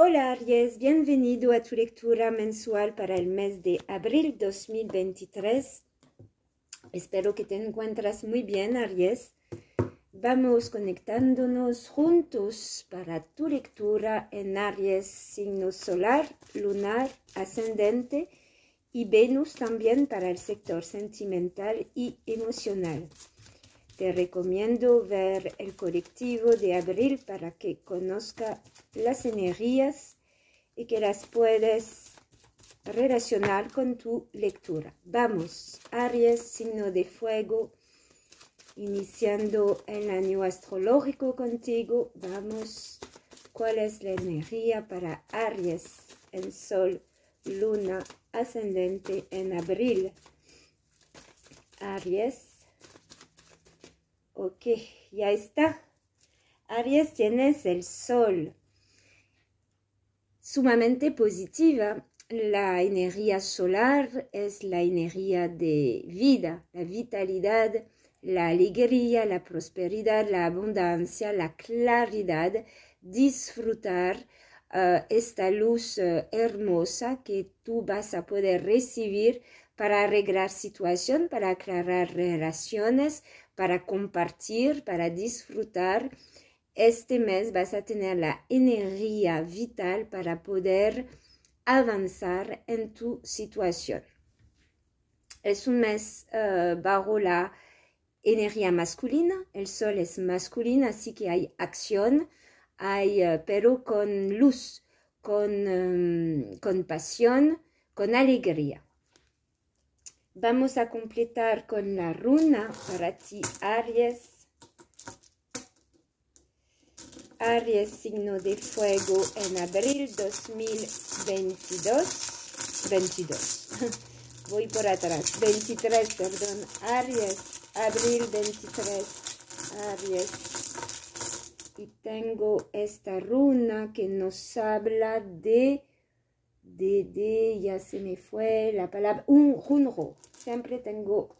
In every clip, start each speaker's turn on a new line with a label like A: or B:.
A: Hola Aries, bienvenido a tu lectura mensual para el mes de abril 2023. Espero que te encuentras muy bien Aries. Vamos conectándonos juntos para tu lectura en Aries, signo solar, lunar, ascendente y Venus también para el sector sentimental y emocional. Te recomiendo ver el colectivo de abril para que conozca las energías y que las puedes relacionar con tu lectura. Vamos, Aries, signo de fuego, iniciando el año astrológico contigo. Vamos, ¿cuál es la energía para Aries? en sol, luna, ascendente en abril. Aries, Ok, ya está. Aries tienes el sol. Sumamente positiva. La energía solar es la energía de vida, la vitalidad, la alegría, la prosperidad, la abundancia, la claridad, disfrutar ah, esta luz ah, hermosa que tú vas a poder recibir para arreglar situación, para aclarar relaciones, para compartir, para disfrutar. Este mes vas a tener la energía vital para poder avanzar en tu situación. Es un mes eh, bajo la energía masculina, el sol es masculino, así que hay acción, hay, eh, pero con luz, con, con pasión, con alegría. Vamos a completar con la runa para ti, Aries. Aries, signo de fuego en abril 2022. 22. Voy por atrás. 23, perdón. Aries, abril 23. Aries. Y tengo esta runa que nos habla de de ya se me fue la palabra. Un junro. Siempre tengo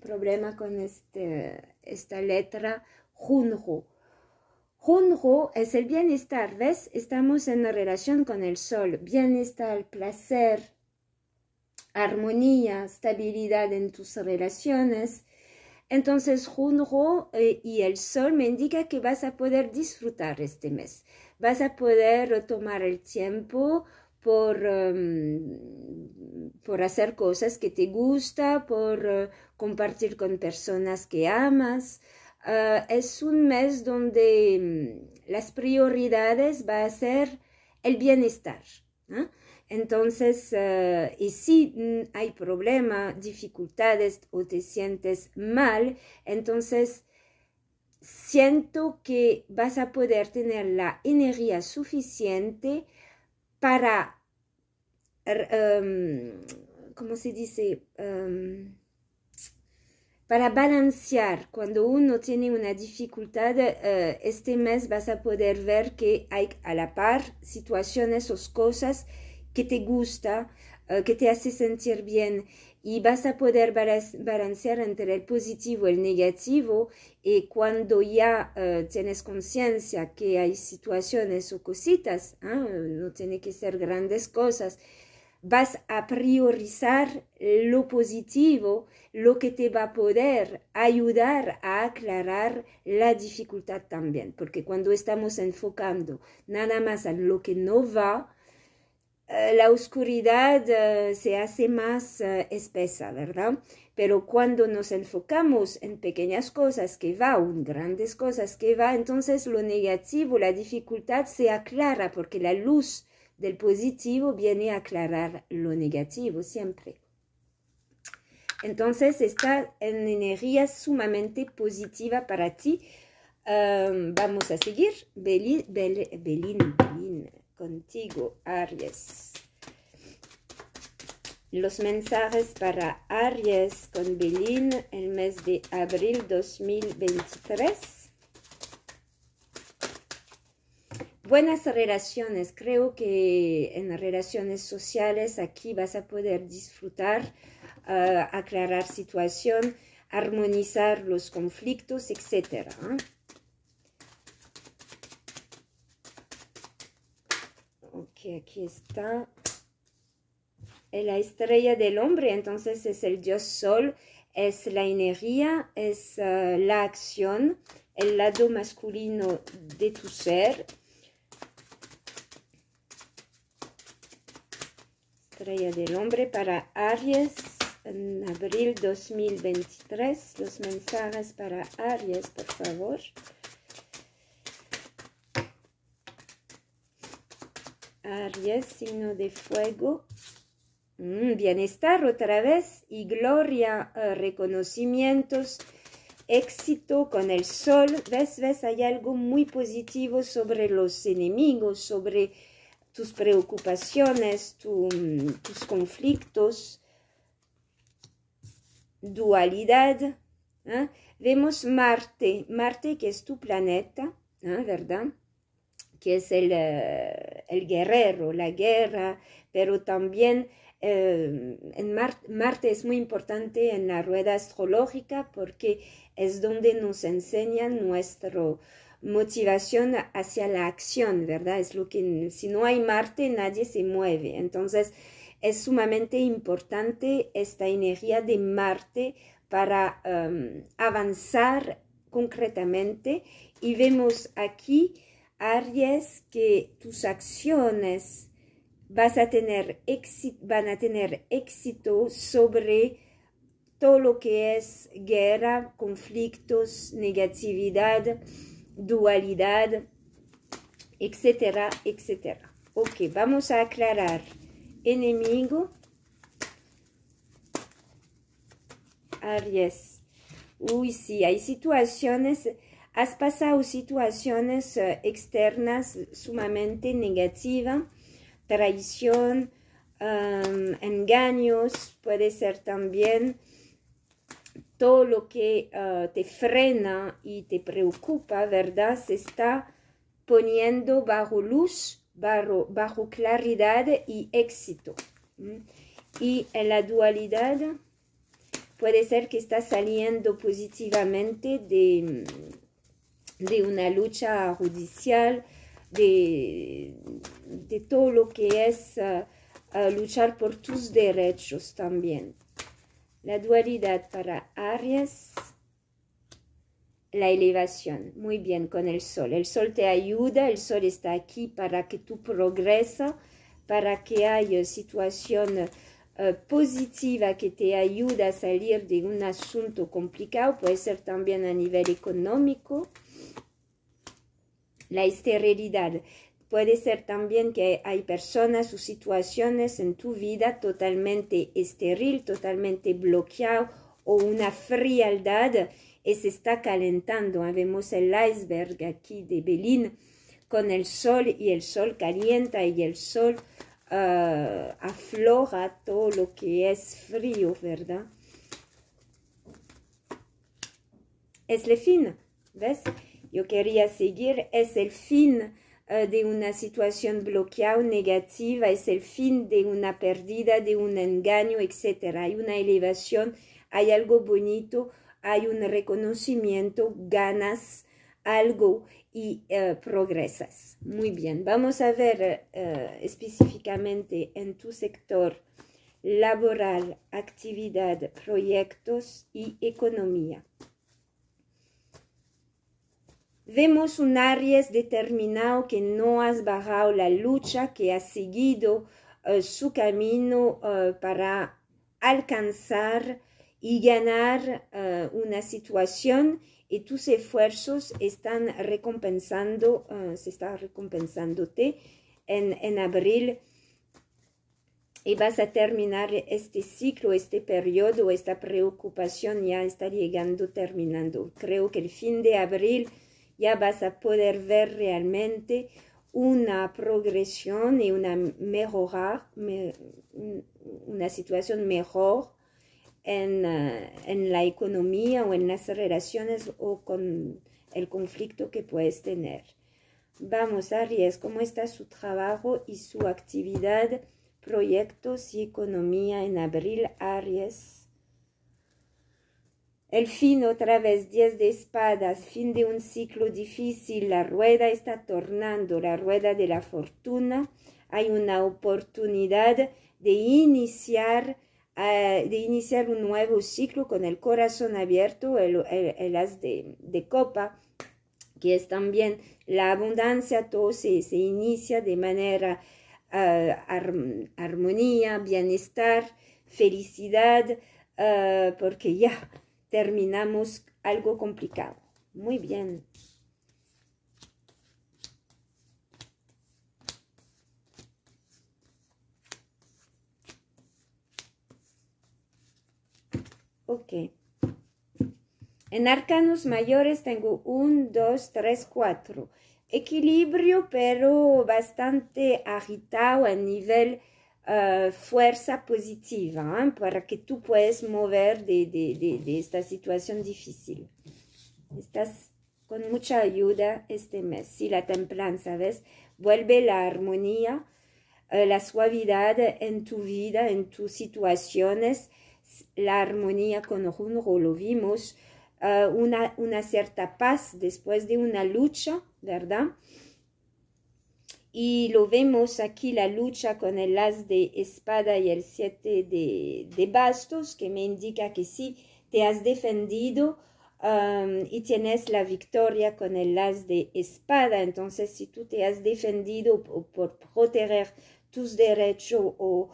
A: problema con este, esta letra. Junro. Junro es el bienestar. ¿Ves? Estamos en relación con el sol. Bienestar, placer, armonía, estabilidad en tus relaciones. Entonces, Junro eh, y el sol me indica que vas a poder disfrutar este mes. Vas a poder tomar el tiempo por, em, por hacer cosas que te gusta, por eh, compartir con personas que amas. Eh, es un mes donde em, las prioridades va a ser el bienestar. Entonces, eh, y si mm, hay problemas, dificultades o te sientes mal, entonces siento que vas a poder tener la energía suficiente para, er, em, se dice? Em, para balancear, cuando uno tiene una dificultad, eh, este mes vas a poder ver que hay a la par situaciones o cosas que te gustan, eh, que te hace sentir bien y vas a poder balancear entre el positivo y el negativo y eh, cuando ya eh, tienes conciencia que hay situaciones o cositas, ah, no tiene que ser grandes cosas, vas a priorizar lo positivo, lo que te va a poder ayudar a aclarar la dificultad también, porque cuando estamos enfocando nada más a lo que no va, eh, la oscuridad eh, se hace más eh, espesa, ¿verdad? Pero cuando nos enfocamos en pequeñas cosas que va en grandes cosas que va, entonces lo negativo, la dificultad se aclara porque la luz del positivo viene a aclarar lo negativo siempre. Entonces está en energía sumamente positiva para ti. Em, vamos a seguir. Belín, Belín, Belín contigo, Aries. Los mensajes para Aries con Belín el mes de abril 2023. Buenas relaciones. Creo que en relaciones sociales aquí vas a poder disfrutar, ah, aclarar situación, armonizar los conflictos, etcétera. ¿ah? aquí está la estrella del hombre, entonces es el dios sol, es la energía, es eh, la acción, el lado masculino de tu ser. Estrella del hombre para Aries en abril 2023. Los mensajes para Aries, por favor. Aries, signo de fuego. Mm, bienestar otra vez y gloria, eh, reconocimientos, éxito con el sol. Ves, ves, hay algo muy positivo sobre los enemigos, sobre tus preocupaciones, mm, tus conflictos, dualidad. ¿eh? Vemos Marte, Marte que es tu planeta, ¿eh? ¿verdad? Que es el el guerrero, la guerra, pero también eh, en Marte es muy importante en la rueda astrológica porque es donde nos enseña nuestra motivación hacia la acción, ¿verdad? Es lo que si no hay Marte nadie se mueve. Entonces es sumamente importante esta energía de Marte para em, avanzar concretamente y vemos aquí Aries, que tus acciones vas a tener éxito, van a tener éxito sobre todo lo que es guerra, conflictos, negatividad, dualidad, etcétera, etcétera. Ok, vamos a aclarar. Enemigo, Aries. Uy, sí, hay situaciones has pasado situaciones eh, externas sumamente negativas, traición, engaños, puede ser también todo lo que eh, te frena y te preocupa, ¿verdad? Se está poniendo bajo luz, bajo, bajo claridad y éxito. Y en la dualidad puede ser que está saliendo positivamente de, de una lucha judicial, de, todo lo que es ah, ah, luchar por tus derechos también. La dualidad para Aries, la elevación. Muy bien con el sol. El sol te ayuda, el sol está aquí para que tú progresas, para que haya situación ah, positiva que te ayude a salir de un asunto complicado, puede ser también a nivel económico la esterilidad. Puede ser también que hay personas o situaciones en tu vida totalmente estéril, totalmente bloqueado o una frialdad y se está calentando. Vemos el iceberg aquí de Belín con el sol y el sol calienta y el sol ah, afloja aflora todo lo que es frío, ¿verdad? Es le fin, ¿ves? Yo quería seguir, es el fin eh, de una situación bloqueada, o negativa, es el fin de una pérdida, de un engaño, etc. Hay una elevación, hay algo bonito, hay un reconocimiento, ganas algo y eh, progresas. Muy bien, vamos a ver eh, específicamente en tu sector laboral, actividad, proyectos y economía. Vemos un Aries determinado que no has bajado la lucha, que has seguido eh, su camino eh, para alcanzar y ganar eh, una situación y tus esfuerzos están recompensando, se está recompensándote en, en abril y vas a terminar este ciclo, este periodo, esta preocupación ya está llegando, terminando. Creo que el fin de abril ya vas a poder ver realmente una progresión y una mejora, una situación mejor en, eh, en, la economía o en las relaciones o con el conflicto que puedes tener. Vamos, Aries, ¿cómo está su trabajo y su actividad, proyectos y economía en abril, Aries? El fin otra vez, diez de espadas, fin de un ciclo difícil, la rueda está tornando, la rueda de la fortuna. Hay una oportunidad de iniciar, eh, de iniciar un nuevo ciclo con el corazón abierto, el, as de, copa, que es también la abundancia, todo se, inicia de manera eh, armonía, bienestar, felicidad, eh, porque ya terminamos algo complicado. Muy bien. Ok. En arcanos mayores tengo un, dos, tres, cuatro. Equilibrio, pero bastante agitado a nivel eh, fuerza positiva ¿eh? para que tú puedas mover de, esta situación difícil. Estás con mucha ayuda este mes. Si la templanza, ¿ves? Vuelve la armonía, eh, la suavidad en tu vida, en tus situaciones, la armonía con nosotros lo vimos, una, una cierta paz después de una lucha, ¿verdad? Y lo vemos aquí la lucha con el as de espada y el siete de, bastos, que me indica que si te has defendido um, y tienes la victoria con el as de espada. Entonces, si tú te has defendido por, proteger tus derechos o,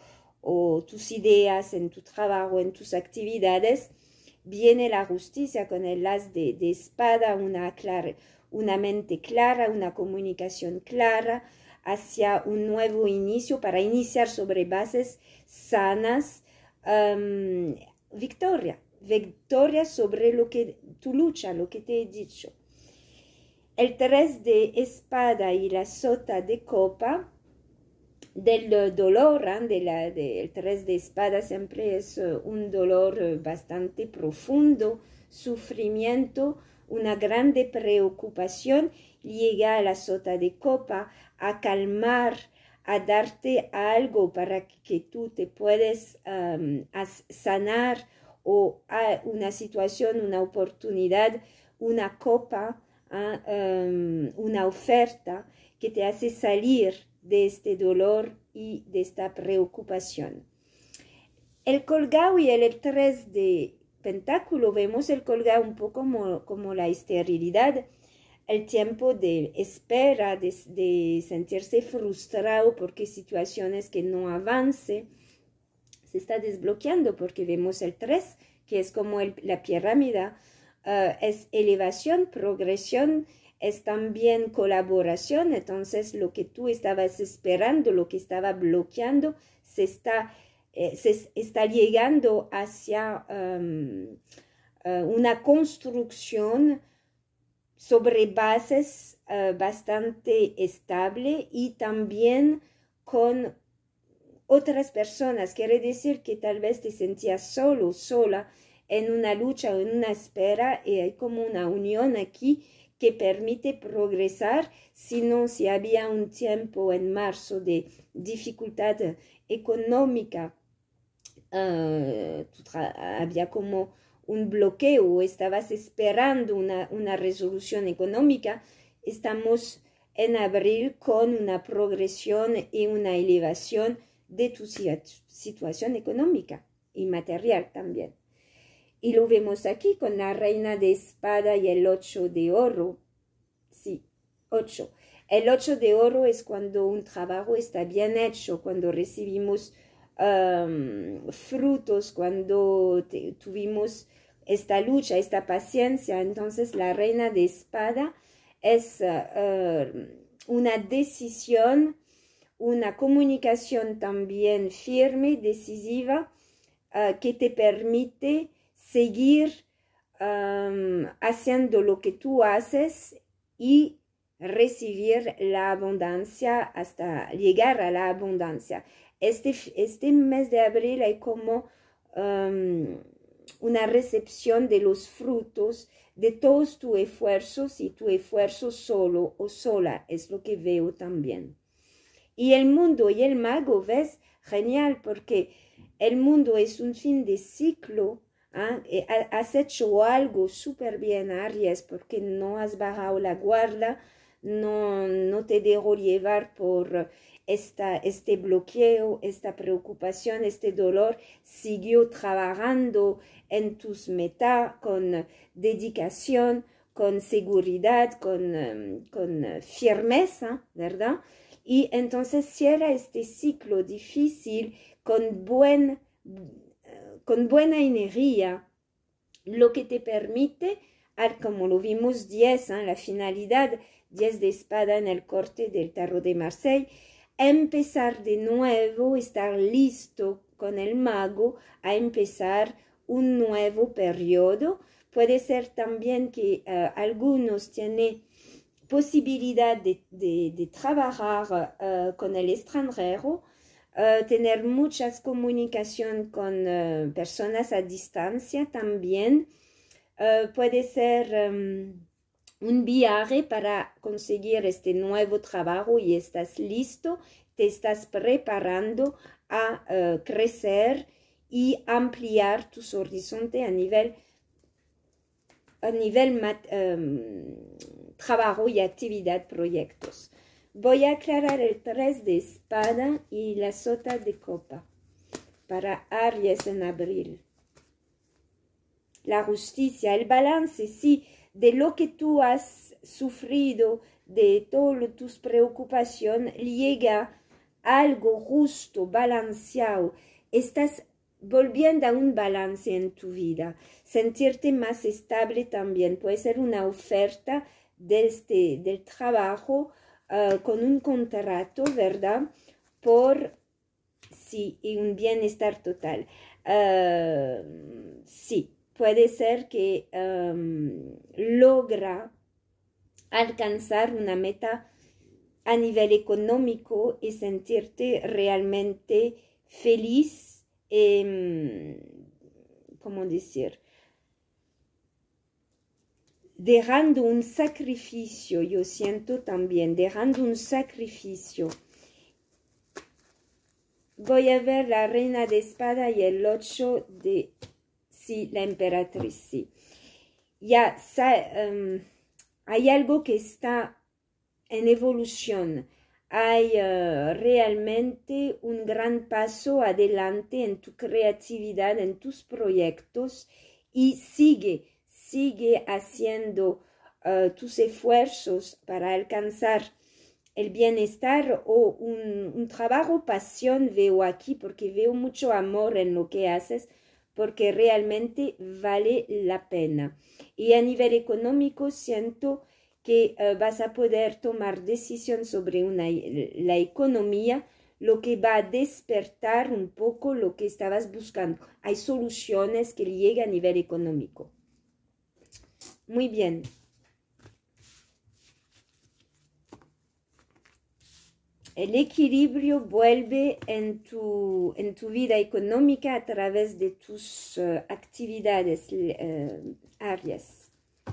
A: tus ideas en tu trabajo, en tus actividades, viene la justicia con el as de, espada, una mente clara, una comunicación clara, hacia un nuevo inicio, para iniciar sobre bases sanas victoria, victoria sobre lo que tu lucha, lo que te he dicho. El 3 de espada y la sota de copa del eh, dolor ¿ah? del tres de espada siempre es eh, un dolor eh, bastante profundo, sufrimiento, una grande preocupación, llega a la sota de copa a calmar, a darte algo para que tú te puedes sanar o a una situación, una oportunidad, una copa, ¿ah? una oferta que te hace salir de este dolor y de esta preocupación. El colgado y el 3 de pentáculo vemos el colgado un poco como, la esterilidad, el tiempo de espera, de, sentirse frustrado porque situaciones que no avance se está desbloqueando porque vemos el 3 que es como la pirámide, ah, es elevación, progresión, es también colaboración, entonces lo que tú estabas esperando, lo que estaba bloqueando, se está, eh, se está llegando hacia um, uh, una construcción sobre bases uh, bastante estable y también con otras personas. Quiere decir que tal vez te sentías solo, sola en una lucha, o en una espera y hay como una unión aquí que permite progresar sino si había un tiempo en marzo de dificultad económica. Ah, había como un bloqueo, estabas esperando una resolución económica, estamos en abril con una progresión y una elevación de tu situación económica y material también. Y lo vemos aquí con la reina de espada y el ocho de oro. Sí, ocho. El ocho de oro es cuando un trabajo está bien hecho, cuando recibimos um, frutos, cuando tuvimos esta lucha, esta paciencia. Entonces la reina de espada es uh, um, una decisión, una comunicación también firme, decisiva, uh, que te permite seguir haciendo lo que tú haces y recibir la abundancia hasta llegar a la abundancia. Este, este mes de abril hay como una recepción de los frutos de todos tus esfuerzos y tu esfuerzo solo o sola, es lo que veo también. Y el mundo y el mago, ¿ves? Genial, porque el mundo es un fin de ciclo ¿ah? Eh, has hecho algo súper bien, Aries, porque no has bajado la guarda, no, no te dejo llevar por esta, este bloqueo, esta preocupación, este dolor. Siguió trabajando en tus metas con dedicación, con seguridad, con, em, con firmeza, ¿verdad? Y entonces cierra este ciclo difícil con buen con buena energía, lo que te permite, como lo vimos 10, ¿ah? la finalidad 10 de espada en el corte del tarot de Marseille, empezar de nuevo, estar listo con el mago a empezar un nuevo periodo. Puede ser también que eh, algunos tienen posibilidad de, trabajar eh, con el extranjero eh, tener muchas comunicación con eh, personas a distancia también. Eh, puede ser em, un viaje para conseguir este nuevo trabajo y estás listo, te estás preparando a crecer y ampliar tus horizontes a nivel, a nivel em, trabajo y actividad, proyectos. Voy a aclarar el 3 de espada y la sota de copa para Aries en abril. La justicia, el balance, sí, de lo que tú has sufrido, de todas tus preocupaciones, llega algo justo, balanceado. Estás volviendo a un balance en tu vida. Sentirte más estable también puede ser una oferta de este, del trabajo Ah, con un contrato, ¿verdad? Por sí y un bienestar total. Ah, sí, puede ser que logra alcanzar una meta a nivel económico y sentirte realmente feliz, y, ¿cómo decir? dejando un sacrificio, yo siento también, dejando un sacrificio. Voy a ver la reina de espada y el 8 de, sí, la emperatriz, sí. Ya, em, hay algo que está en evolución. Hay eh, realmente un gran paso adelante en tu creatividad, en tus proyectos y sigue sigue haciendo eh, tus esfuerzos para alcanzar el bienestar o un, trabajo pasión veo aquí porque veo mucho amor en lo que haces porque realmente vale la pena. Y a nivel económico siento que eh, vas a poder tomar decisiones sobre la economía, lo que va a despertar un poco lo que estabas buscando. Hay soluciones que llegan a nivel económico. Muy bien. El equilibrio vuelve en tu, en tu vida económica a través de tus eh, actividades Arias. Eh,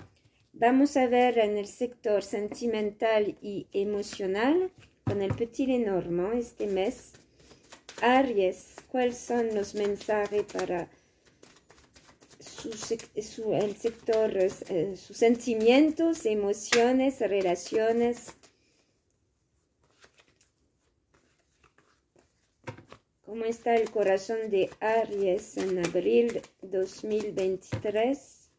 A: Vamos a ver en el sector sentimental y emocional con el petit Lenormand este mes. Aries, ¿cuáles son los mensajes para el sector, eh, sus sentimientos, emociones, relaciones. ¿Cómo está el corazón de Aries en abril 2023?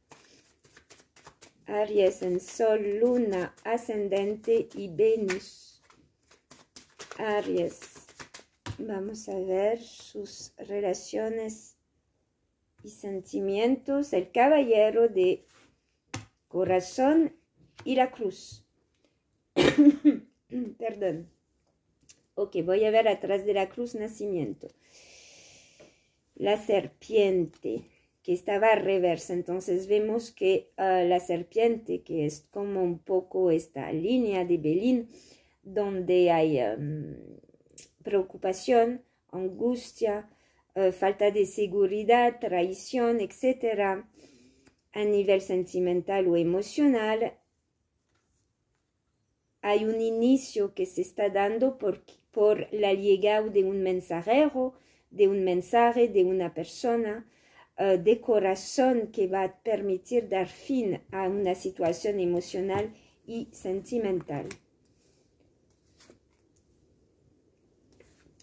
A: Aries en Sol, Luna, Ascendente y Venus. Aries. Vamos a ver sus relaciones y sentimientos el caballero de corazón y la cruz. Perdón. Ok, voy a ver atrás de la cruz nacimiento. La serpiente que estaba reversa. Entonces vemos que ah, la serpiente, que es como un poco esta línea de Belín, donde hay mm, preocupación, angustia, eh, falta de seguridad, traición, etc. A nivel sentimental o emocional, hay un inicio que se está dando por, la llegada de un mensajero, de un mensaje, de una persona eh, de corazón que va a permitir dar fin a una situación emocional y sentimental.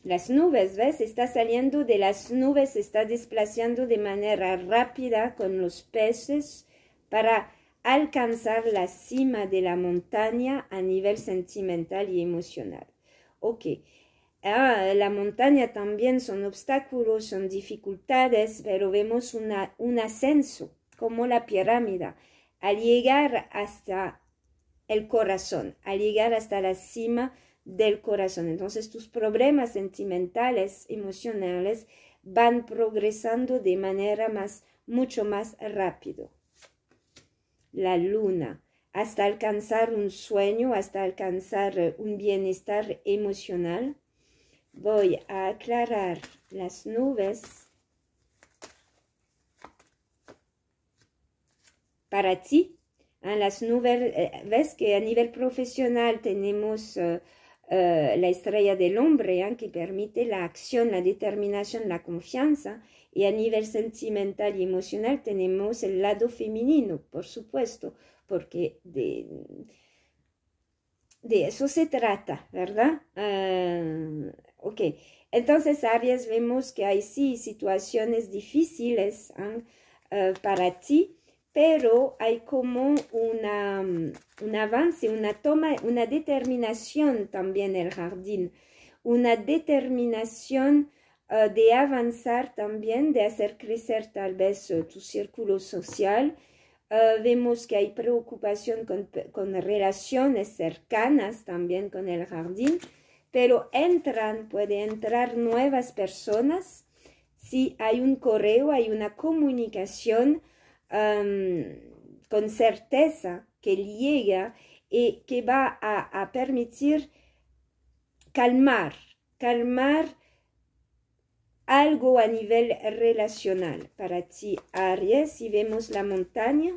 A: las nubes, ¿ves? Está saliendo de las nubes, se está desplazando de manera rápida con los peces para alcanzar la cima de la montaña a nivel sentimental y emocional. Ok, ah, la montaña también son obstáculos, son dificultades, pero vemos un ascenso, como la pirámide, al llegar hasta el corazón, al llegar hasta la cima del corazón. Entonces tus problemas sentimentales, emocionales, van progresando de manera más, mucho más rápido. La luna, hasta alcanzar un sueño, hasta alcanzar eh, un bienestar emocional. Voy a aclarar las nubes. Para ti, en ah, las nubes, eh, ves que a nivel profesional tenemos... Eh, eh, la estrella del hombre, ¿eh? que permite la acción, la determinación, la confianza. Y a nivel sentimental y emocional tenemos el lado femenino, por supuesto, porque de, de eso se trata, ¿verdad? Eh, ok, entonces arias vemos que hay sí situaciones difíciles para ti, pero hay como mm, un avance, una toma, una determinación también el jardín, una determinación eh, de avanzar también, de hacer crecer tal vez eh, tu círculo social. Eh, vemos que hay preocupación con, con relaciones cercanas también con el jardín, pero entran, pueden entrar nuevas personas. Si hay un correo, hay una comunicación, con certeza que llega y que va a, permitir calmar, calmar algo a nivel relacional. Para ti, Aries, si vemos la montaña,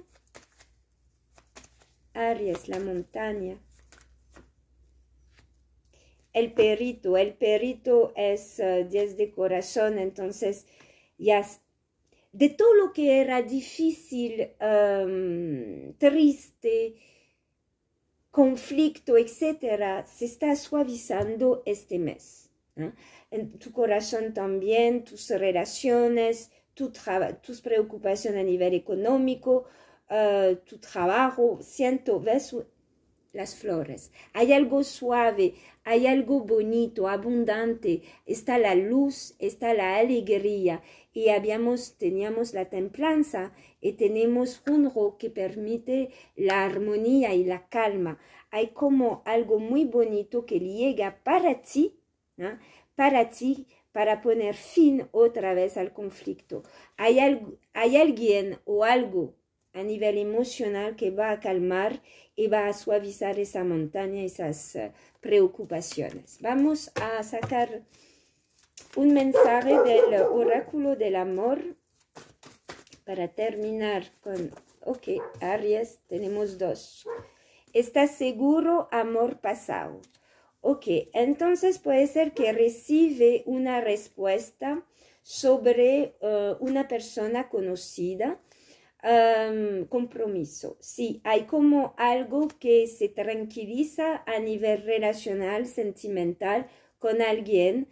A: Aries, la montaña. El perrito, el perrito es 10 eh, de corazón, entonces ya de todo lo que era difícil, em, triste, conflicto, etcétera, se está suavizando este mes. En tu corazón también, tus relaciones, tus preocupaciones a nivel económico, eh, tu trabajo. Siento, ves las flores. Hay algo suave, hay algo bonito, abundante. Está la luz, está la alegría y teníamos la templanza y tenemos un rock que permite la armonía y la calma. Hay como algo muy bonito que llega para ti, para ti, para poner fin otra vez al conflicto. Hay, hay alguien o algo a nivel emocional que va a calmar y va a suavizar esa montaña, esas eh, preocupaciones. Vamos a sacar un mensaje del oráculo del amor para terminar con, ok, Aries, tenemos dos. está seguro amor pasado? Ok, entonces puede ser que recibe una respuesta sobre eh, una persona conocida, compromiso. Sí, hay como algo que se tranquiliza a nivel relacional, sentimental con alguien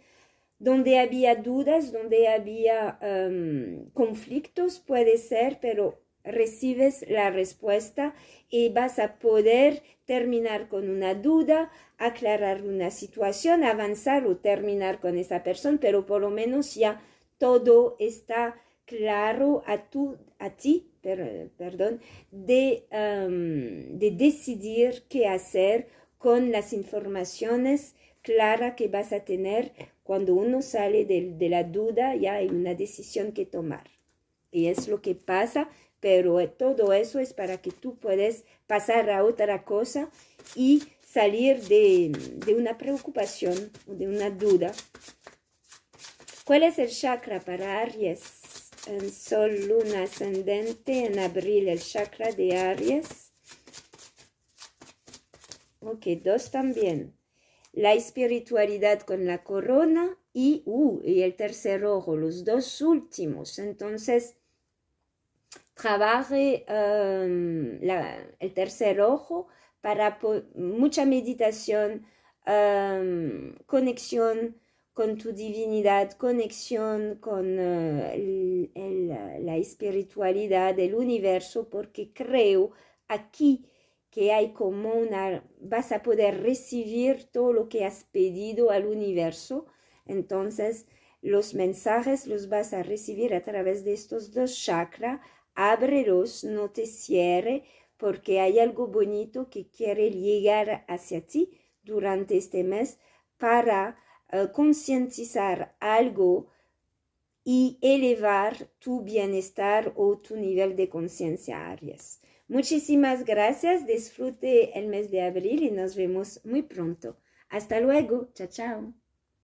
A: donde había dudas, donde había em, conflictos, puede ser, pero recibes la respuesta y vas a poder terminar con una duda, aclarar una situación, avanzar o terminar con esa persona, pero por lo menos ya todo está claro a, tu, a ti, perdón, de, em, de decidir qué hacer con las informaciones claras que vas a tener cuando uno sale de, la duda, ya hay una decisión que tomar. Y es lo que pasa, pero eh, todo eso es para que tú puedas pasar a otra cosa y salir de, de una preocupación, o de una duda. ¿Cuál es el chakra para Aries? en Sol, Luna, Ascendente, en abril el chakra de Aries. Ok, dos también la espiritualidad con la corona y, uh, y el tercer ojo, los dos últimos. Entonces, trabaje em, el tercer ojo para mucha meditación, em, conexión con tu divinidad, conexión con eh, la espiritualidad, del universo, porque creo aquí que hay como una, vas a poder recibir todo lo que has pedido al universo. Entonces, los mensajes los vas a recibir a través de estos dos chakras. Ábrelos, no te cierre, porque hay algo bonito que quiere llegar hacia ti durante este mes para eh, concientizar algo y elevar tu bienestar o tu nivel de conciencia, Aries. Muchísimas gracias, disfrute el mes de abril y nos vemos muy pronto. Hasta luego, chao chao.